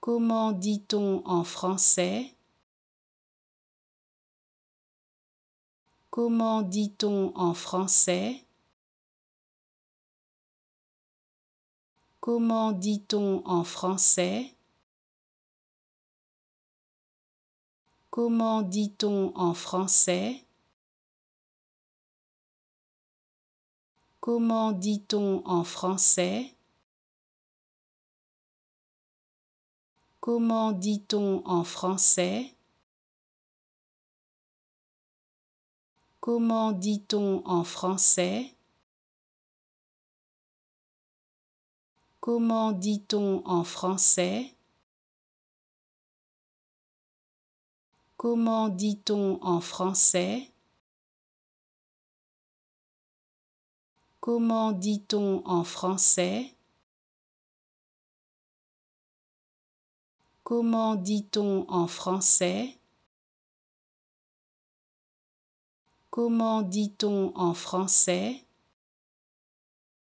Comment dit-on en français Comment dit-on en français Comment dit-on en français Comment dit-on en français Comment dit-on en français Comment dit-on en français Comment dit-on en français Comment dit-on en français Comment dit-on en français Comment dit-on en français Comment dit-on en français Comment dit-on en français